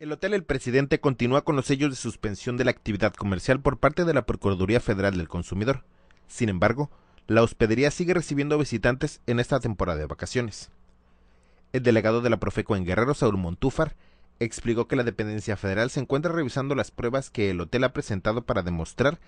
El Hotel El Presidente continúa con los sellos de suspensión de la actividad comercial por parte de la Procuraduría Federal del Consumidor. Sin embargo, la hospedería sigue recibiendo visitantes en esta temporada de vacaciones. El delegado de la Profeco en Guerrero, Saúl Montúfar, explicó que la dependencia federal se encuentra revisando las pruebas que el hotel ha presentado para demostrar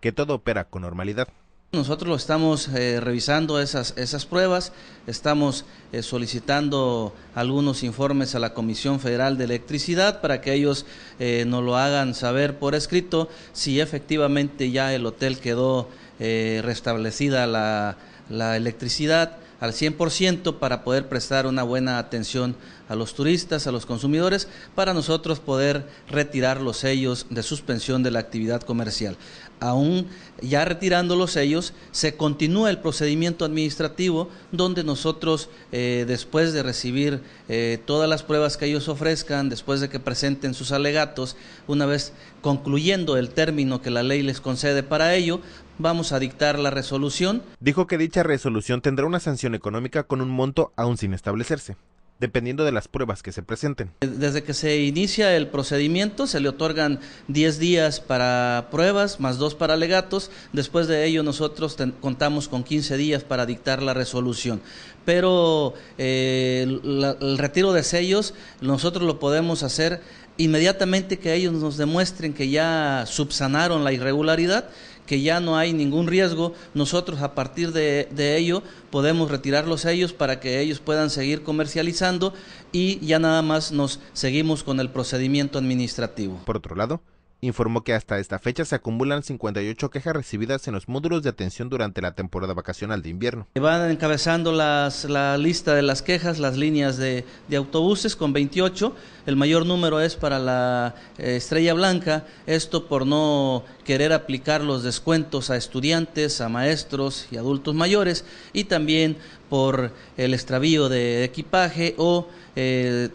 que todo opera con normalidad. Nosotros lo estamos eh, revisando esas, esas pruebas, estamos eh, solicitando algunos informes a la Comisión Federal de Electricidad para que ellos eh, nos lo hagan saber por escrito si efectivamente ya el hotel quedó restablecida la, la electricidad al 100% para poder prestar una buena atención a los turistas, a los consumidores, para nosotros poder retirar los sellos de suspensión de la actividad comercial. Aún ya retirando los sellos, se continúa el procedimiento administrativo donde nosotros, eh, después de recibir eh, todas las pruebas que ellos ofrezcan, después de que presenten sus alegatos, una vez concluyendo el término que la ley les concede para ello, vamos a dictar la resolución. Dijo que dicha resolución tendrá una sanción económica con un monto aún sin establecerse dependiendo de las pruebas que se presenten. Eh, desde que se inicia el procedimiento se le otorgan 10 días para pruebas, más dos para legatos, después de ello nosotros contamos con 15 días para dictar la resolución. Pero eh, el retiro de sellos nosotros lo podemos hacer inmediatamente que ellos nos demuestren que ya subsanaron la irregularidad, que ya no hay ningún riesgo, nosotros a partir de, ello podemos retirarlos ellos ellos para que ellos puedan seguir comercializando y ya nada más nos seguimos con el procedimiento administrativo. Por otro lado, informó que hasta esta fecha se acumulan 58 quejas recibidas en los módulos de atención durante la temporada vacacional de invierno. Van encabezando la lista de las quejas, las líneas de, autobuses con 28. El mayor número es para la eh, Estrella Blanca, esto por no querer aplicar los descuentos a estudiantes, a maestros y adultos mayores, y también por el extravío de equipaje o eh,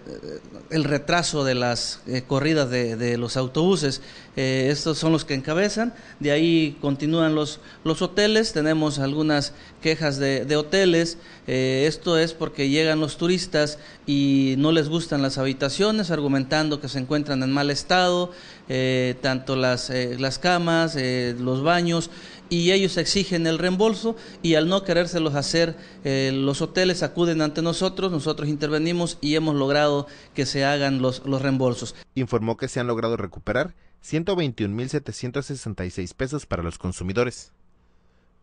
el retraso de las eh, corridas de los autobuses. Eh, estos son los que encabezan. De ahí continúan los, los hoteles. Tenemos algunas quejas de, hoteles. Eh, esto es porque llegan los turistas y no les gustan las habitaciones, argumentando que se encuentran en mal estado, eh, tanto las, las camas, los baños y ellos exigen el reembolso y al no querérselos hacer, eh, los hoteles acuden ante nosotros, nosotros intervenimos y hemos logrado que se hagan los, los reembolsos. Informó que se han logrado recuperar 121.766 pesos para los consumidores.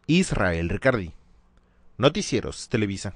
Israel Ricardi. Noticieros Televisa.